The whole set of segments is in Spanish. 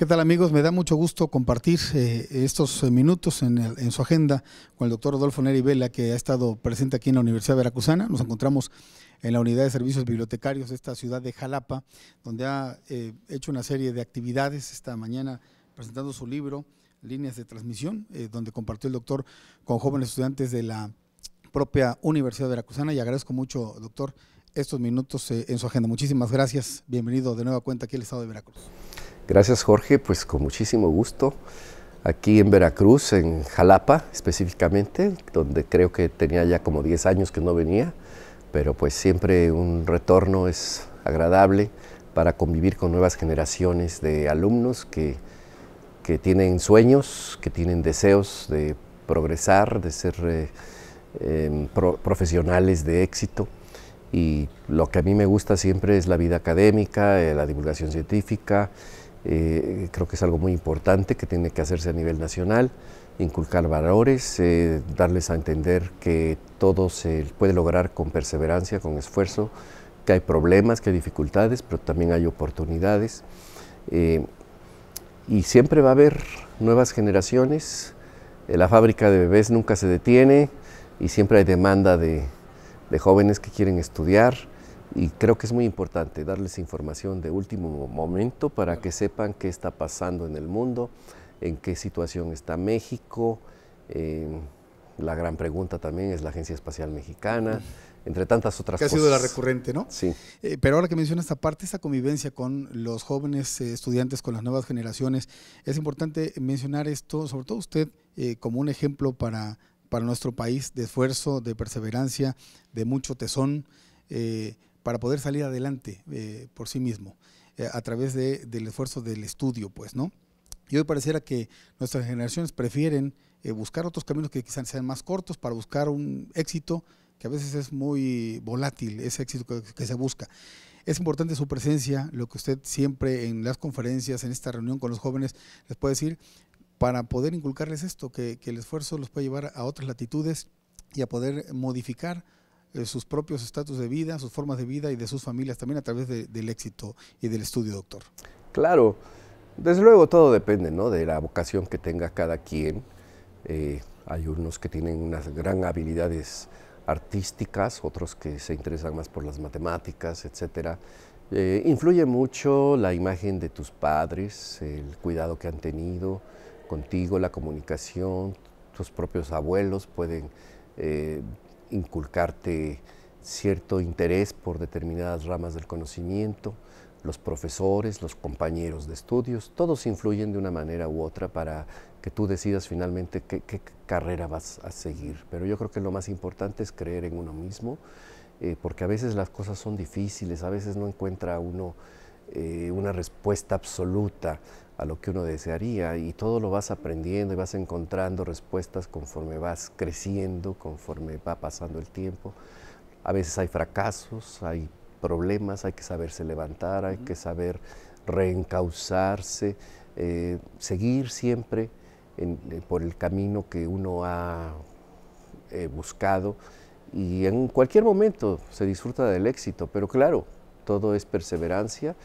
¿Qué tal amigos? Me da mucho gusto compartir eh, estos eh, minutos en, su agenda con el doctor Rodolfo Neri Vela, que ha estado presente aquí en la Universidad Veracruzana. Nos encontramos en la Unidad de Servicios Bibliotecarios de esta ciudad de Jalapa, donde ha eh, hecho una serie de actividades esta mañana presentando su libro, Líneas de Transmisión, donde compartió el doctor con jóvenes estudiantes de la propia Universidad de Veracruzana. Y agradezco mucho, doctor, estos minutos en su agenda. Muchísimas gracias. Bienvenido de nueva cuenta aquí al Estado de Veracruz. Gracias Jorge, pues con muchísimo gusto. Aquí en Veracruz, en Jalapa específicamente, donde creo que tenía ya como 10 años que no venía, pero pues siempre un retorno es agradable para convivir con nuevas generaciones de alumnos que, que tienen sueños, que tienen deseos de progresar, de ser eh, em, profesionales de éxito. Y lo que a mí me gusta siempre es la vida académica, eh, la divulgación científica, eh, creo que es algo muy importante que tiene que hacerse a nivel nacional, inculcar valores, eh, darles a entender que todo se puede lograr con perseverancia, con esfuerzo, que hay problemas, que hay dificultades, pero también hay oportunidades. Eh, y siempre va a haber nuevas generaciones, la fábrica de bebés nunca se detiene y siempre hay demanda de jóvenes que quieren estudiar y creo que es muy importante darles información de último momento para que sepan qué está pasando en el mundo, en qué situación está México. la gran pregunta también es la Agencia Espacial Mexicana, entre tantas otras cosas. Que ha sido la recurrente, ¿no? Sí. Eh, pero ahora que menciona esta parte, esta convivencia con los jóvenes eh, estudiantes, con las nuevas generaciones, es importante mencionar esto, sobre todo usted, eh, como un ejemplo para, para nuestro país de esfuerzo, de perseverancia, de mucho tesón para poder salir adelante eh, por sí mismo, eh, a través del esfuerzo del estudio, pues, ¿no? Y hoy pareciera que nuestras generaciones prefieren eh, buscar otros caminos que quizás sean más cortos para buscar un éxito que a veces es muy volátil, ese éxito que, se busca. Es importante su presencia, lo que usted siempre en las conferencias, en esta reunión con los jóvenes, les puede decir, para poder inculcarles esto, que, que el esfuerzo los puede llevar a otras latitudes y a poder modificar eh, sus propios estatus de vida, sus formas de vida y de sus familias también a través del éxito y del estudio, doctor. Claro, desde luego todo depende ¿no? de la vocación que tenga cada quien. Eh, hay unos que tienen unas gran habilidades artísticas, otros que se interesan más por las matemáticas, etc. Eh, influye mucho la imagen de tus padres, el cuidado que han tenido contigo, la comunicación, tus propios abuelos pueden inculcarte cierto interés por determinadas ramas del conocimiento, los profesores, los compañeros de estudios, todos influyen de una manera u otra para que tú decidas finalmente qué, carrera vas a seguir. Pero yo creo que lo más importante es creer en uno mismo, eh, porque a veces las cosas son difíciles, a veces no encuentra uno eh, una respuesta absoluta a lo que uno desearía y todo lo vas aprendiendo y vas encontrando respuestas conforme vas creciendo, conforme va pasando el tiempo. A veces hay fracasos, hay problemas, hay que saberse levantar, hay que saber reencauzarse, eh, seguir siempre eh, por el camino que uno ha buscado y en cualquier momento se disfruta del éxito, pero claro, todo es perseverancia,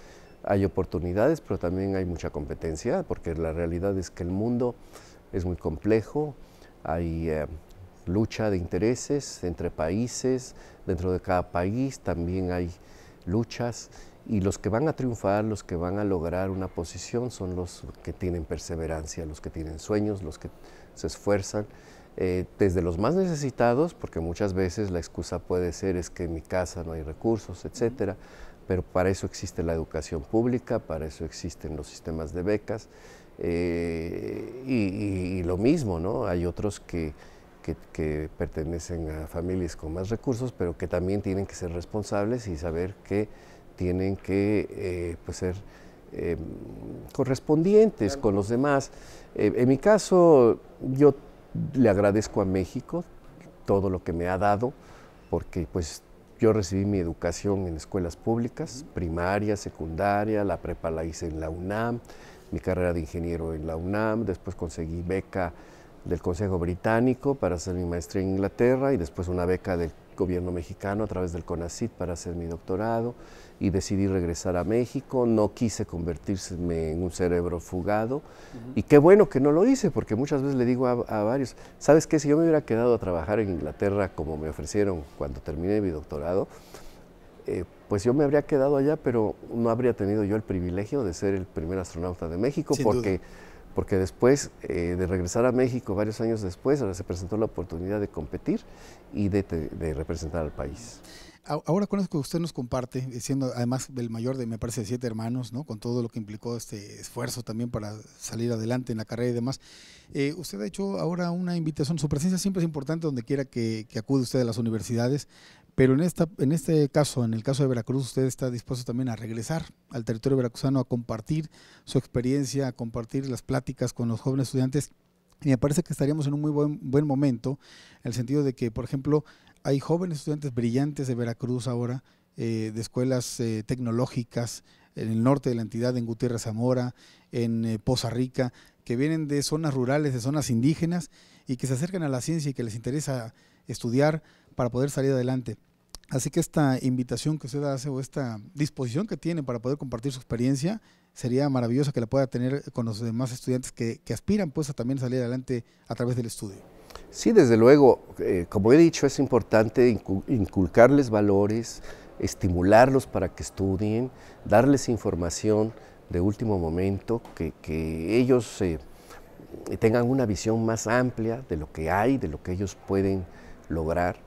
hay oportunidades, pero también hay mucha competencia, porque la realidad es que el mundo es muy complejo, hay eh, lucha de intereses entre países, dentro de cada país también hay luchas y los que van a triunfar, los que van a lograr una posición son los que tienen perseverancia, los que tienen sueños, los que se esfuerzan eh, desde los más necesitados, porque muchas veces la excusa puede ser es que en mi casa no hay recursos, etcétera, pero para eso existe la educación pública, para eso existen los sistemas de becas eh, y, lo mismo, ¿no? Hay otros que, pertenecen a familias con más recursos, pero que también tienen que ser responsables y saber que tienen que eh, pues ser correspondientes con los demás. en mi caso, yo le agradezco a México todo lo que me ha dado, porque pues yo recibí mi educación en escuelas públicas, primaria, secundaria, la prepa la hice en la UNAM, mi carrera de ingeniero en la UNAM, después conseguí beca del Consejo Británico para hacer mi maestría en Inglaterra y después una beca del gobierno mexicano a través del CONACIT para hacer mi doctorado y decidí regresar a México. No quise convertirme en un cerebro fugado y qué bueno que no lo hice porque muchas veces le digo a, varios, ¿sabes qué? Si yo me hubiera quedado a trabajar en Inglaterra como me ofrecieron cuando terminé mi doctorado, eh, pues yo me habría quedado allá, pero no habría tenido yo el privilegio de ser el primer astronauta de México porque porque después eh, de regresar a México, varios años después, ahora se presentó la oportunidad de competir y de, representar al país. Ahora con eso que usted nos comparte, siendo además del mayor de, me parece, siete hermanos, ¿no? con todo lo que implicó este esfuerzo también para salir adelante en la carrera y demás, eh, usted ha hecho ahora una invitación, su presencia siempre es importante donde quiera que, que, acude usted a las universidades, pero en, esta, en este caso, en el caso de Veracruz, usted está dispuesto también a regresar al territorio veracruzano, a compartir su experiencia, a compartir las pláticas con los jóvenes estudiantes. Y me parece que estaríamos en un muy buen, buen momento, en el sentido de que, por ejemplo, hay jóvenes estudiantes brillantes de Veracruz ahora, eh, de escuelas eh, tecnológicas en el norte de la entidad, en Gutiérrez Zamora, en eh, Poza Rica, que vienen de zonas rurales, de zonas indígenas, y que se acercan a la ciencia y que les interesa estudiar para poder salir adelante. Así que esta invitación que usted hace o esta disposición que tiene para poder compartir su experiencia sería maravillosa que la pueda tener con los demás estudiantes que, aspiran pues a también salir adelante a través del estudio. Sí, desde luego, eh, como he dicho, es importante inculcarles valores, estimularlos para que estudien, darles información de último momento, que, ellos eh, tengan una visión más amplia de lo que hay, de lo que ellos pueden lograr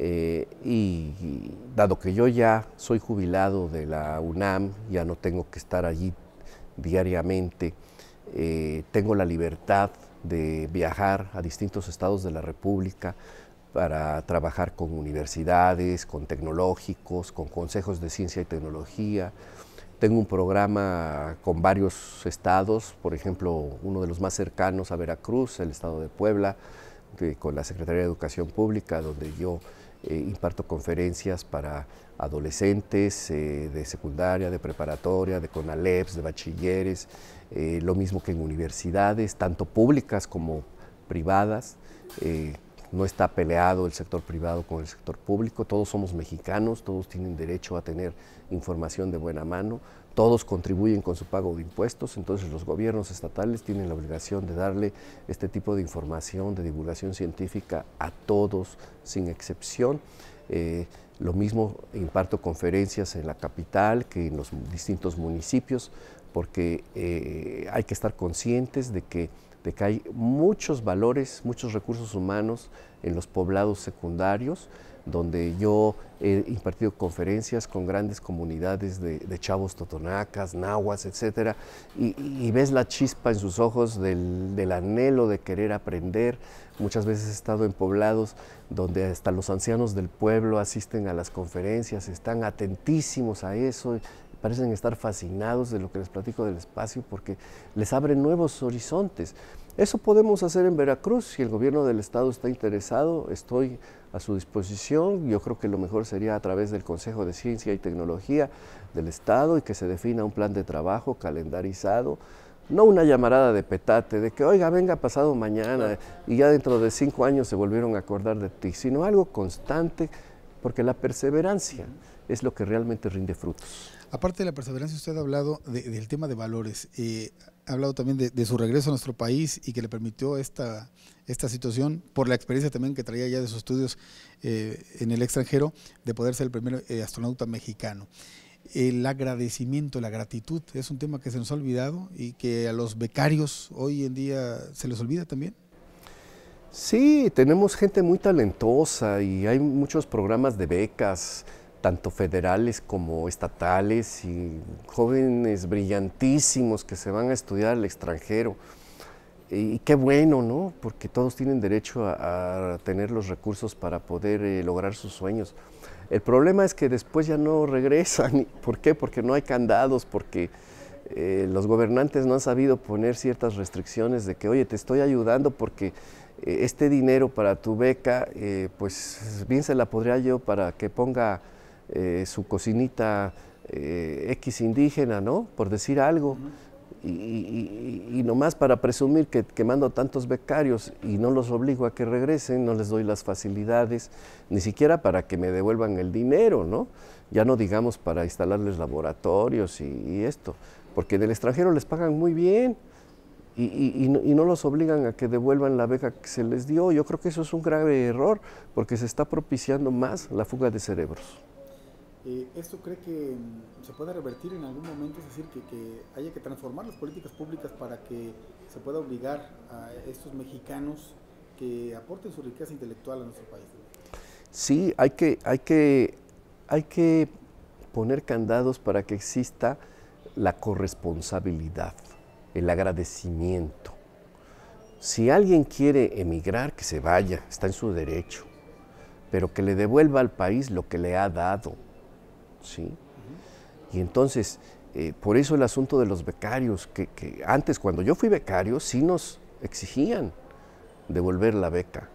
eh, y, dado que yo ya soy jubilado de la UNAM, ya no tengo que estar allí diariamente, eh, tengo la libertad de viajar a distintos estados de la República para trabajar con universidades, con tecnológicos, con consejos de ciencia y tecnología. Tengo un programa con varios estados, por ejemplo, uno de los más cercanos a Veracruz, el estado de Puebla, con la Secretaría de Educación Pública, donde yo eh, imparto conferencias para adolescentes eh, de secundaria, de preparatoria, de CONALEPS, de bachilleres, eh, lo mismo que en universidades, tanto públicas como privadas. no está peleado el sector privado con el sector público, todos somos mexicanos, todos tienen derecho a tener información de buena mano todos contribuyen con su pago de impuestos, entonces los gobiernos estatales tienen la obligación de darle este tipo de información, de divulgación científica a todos, sin excepción. Eh, lo mismo imparto conferencias en la capital que en los distintos municipios, porque eh, hay que estar conscientes de que, de que hay muchos valores, muchos recursos humanos en los poblados secundarios donde yo he impartido conferencias con grandes comunidades de, chavos totonacas, nahuas, etc. Y, ves la chispa en sus ojos del, del, anhelo de querer aprender. Muchas veces he estado en poblados donde hasta los ancianos del pueblo asisten a las conferencias, están atentísimos a eso, parecen estar fascinados de lo que les platico del espacio porque les abre nuevos horizontes. Eso podemos hacer en Veracruz. Si el gobierno del estado está interesado, estoy a su disposición. Yo creo que lo mejor sería a través del Consejo de Ciencia y Tecnología del estado y que se defina un plan de trabajo calendarizado no una llamarada de petate, de que oiga, venga pasado mañana y ya dentro de cinco años se volvieron a acordar de ti, sino algo constante, porque la perseverancia es lo que realmente rinde frutos. Aparte de la perseverancia, usted ha hablado del tema de valores. Eh, ha hablado también de, su regreso a nuestro país y que le permitió esta, esta situación, por la experiencia también que traía ya de sus estudios eh, en el extranjero, de poder ser el primer eh, astronauta mexicano. El agradecimiento, la gratitud, es un tema que se nos ha olvidado y que a los becarios hoy en día se les olvida también. Sí, tenemos gente muy talentosa y hay muchos programas de becas tanto federales como estatales, y jóvenes brillantísimos que se van a estudiar al extranjero. Y qué bueno, ¿no? Porque todos tienen derecho a, tener los recursos para poder eh, lograr sus sueños. El problema es que después ya no regresan. ¿Por qué? Porque no hay candados, porque eh, los gobernantes no han sabido poner ciertas restricciones de que, oye, te estoy ayudando porque eh, este dinero para tu beca, pues bien se la podría yo para que ponga eh, su cocinita eh, X indígena, ¿no? Por decir algo. y, nomás para presumir que, que, mando tantos becarios y no los obligo a que regresen, no les doy las facilidades, ni siquiera para que me devuelvan el dinero, ¿no? Ya no digamos para instalarles laboratorios y, esto, porque en el extranjero les pagan muy bien. y, no, los obligan a que devuelvan la beca que se les dio. Yo creo que eso es un grave error porque se está propiciando más la fuga de cerebros. Eh, ¿Esto cree que mm, se puede revertir en algún momento? Es decir, que, que, haya que transformar las políticas públicas para que se pueda obligar a estos mexicanos que aporten su riqueza intelectual a nuestro país. Sí, hay que, hay que, hay que poner candados para que exista la corresponsabilidad, el agradecimiento. Si alguien quiere emigrar, que se vaya, está en su derecho, pero que le devuelva al país lo que le ha dado ¿sí? Y entonces, eh, por eso el asunto de los becarios, que, antes cuando yo fui becario, sí nos exigían devolver la beca.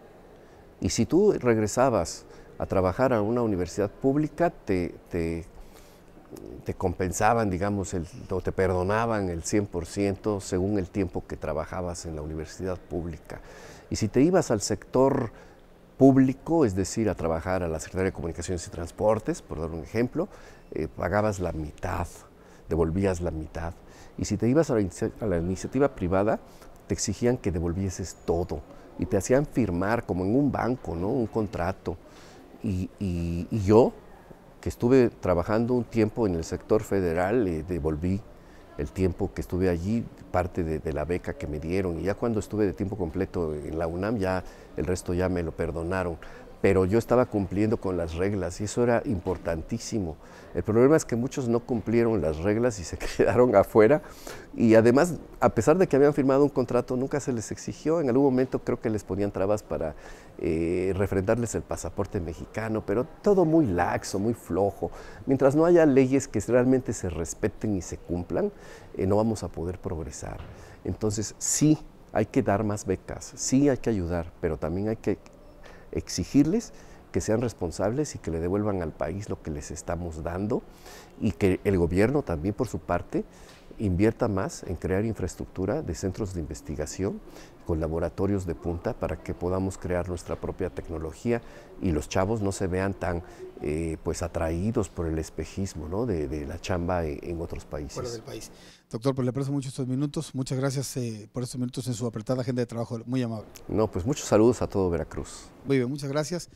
Y si tú regresabas a trabajar a una universidad pública, te, te, compensaban, digamos, el, o te perdonaban el 100% según el tiempo que trabajabas en la universidad pública. Y si te ibas al sector público, es decir, a trabajar a la Secretaría de Comunicaciones y Transportes, por dar un ejemplo, eh, pagabas la mitad, devolvías la mitad. Y si te ibas a la, iniciativa privada, te exigían que devolvieses todo y te hacían firmar como en un banco, ¿no? Un contrato. Y, yo, que estuve trabajando un tiempo en el sector federal, devolví el tiempo que estuve allí, parte de, la beca que me dieron. Y ya cuando estuve de tiempo completo en la UNAM, ya el resto ya me lo perdonaron pero yo estaba cumpliendo con las reglas y eso era importantísimo. El problema es que muchos no cumplieron las reglas y se quedaron afuera y además, a pesar de que habían firmado un contrato, nunca se les exigió. En algún momento creo que les ponían trabas para eh, refrendarles el pasaporte mexicano, pero todo muy laxo, muy flojo. Mientras no haya leyes que realmente se respeten y se cumplan, eh, no vamos a poder progresar. Entonces, sí, hay que dar más becas, sí hay que ayudar, pero también hay que exigirles que sean responsables y que le devuelvan al país lo que les estamos dando y que el gobierno también por su parte invierta más en crear infraestructura de centros de investigación con laboratorios de punta para que podamos crear nuestra propia tecnología y los chavos no se vean tan eh, pues atraídos por el espejismo de, la chamba en, otros países. del país. Doctor, pues le aprecio mucho estos minutos. Muchas gracias eh, por estos minutos en su apretada agenda de trabajo. Muy amable. No, pues muchos saludos a todo Veracruz. Muy bien, muchas gracias.